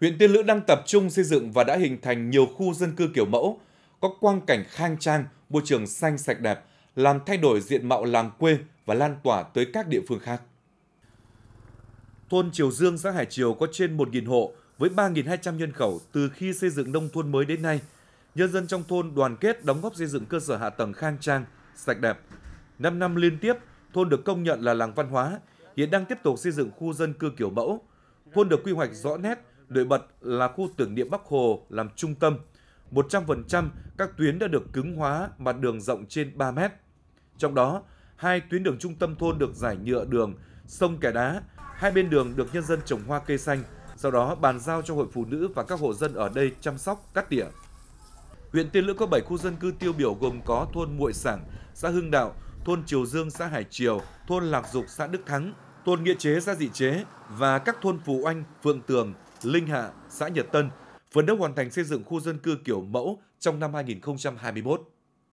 huyện Tiên Lữ đang tập trung xây dựng và đã hình thành nhiều khu dân cư kiểu mẫu, có quang cảnh khang trang, môi trường xanh sạch đẹp, làm thay đổi diện mạo làng quê và lan tỏa tới các địa phương khác. Thôn Triều Dương, xã Hải Triều có trên 1.000 hộ với 3.200 nhân khẩu từ khi xây dựng nông thôn mới đến nay. Nhân dân trong thôn đoàn kết đóng góp xây dựng cơ sở hạ tầng khang trang, sạch đẹp. 5 năm liên tiếp, thôn được công nhận là làng văn hóa, hiện đang tiếp tục xây dựng khu dân cư kiểu mẫu. Thôn được quy hoạch rõ nét Nổi bật là khu tưởng niệm Bắc Hồ làm trung tâm. 100% các tuyến đã được cứng hóa mặt đường rộng trên 3 mét. Trong đó, hai tuyến đường trung tâm thôn được giải nhựa đường, sông kẻ đá, hai bên đường được nhân dân trồng hoa cây xanh, sau đó bàn giao cho hội phụ nữ và các hộ dân ở đây chăm sóc, cắt tỉa. Huyện Tiên Lữ có 7 khu dân cư tiêu biểu gồm có thôn Muội Sảng, xã Hưng Đạo, thôn Triều Dương, xã Hải Triều, thôn Lạc Dục, xã Đức Thắng, thôn Nghĩa Chế, xã Dị Chế và các thôn Phù Anh, Phượng Tường, Linh Hạ, xã Nhật Tân, phấn đấu hoàn thành xây dựng khu dân cư kiểu mẫu trong năm 2021.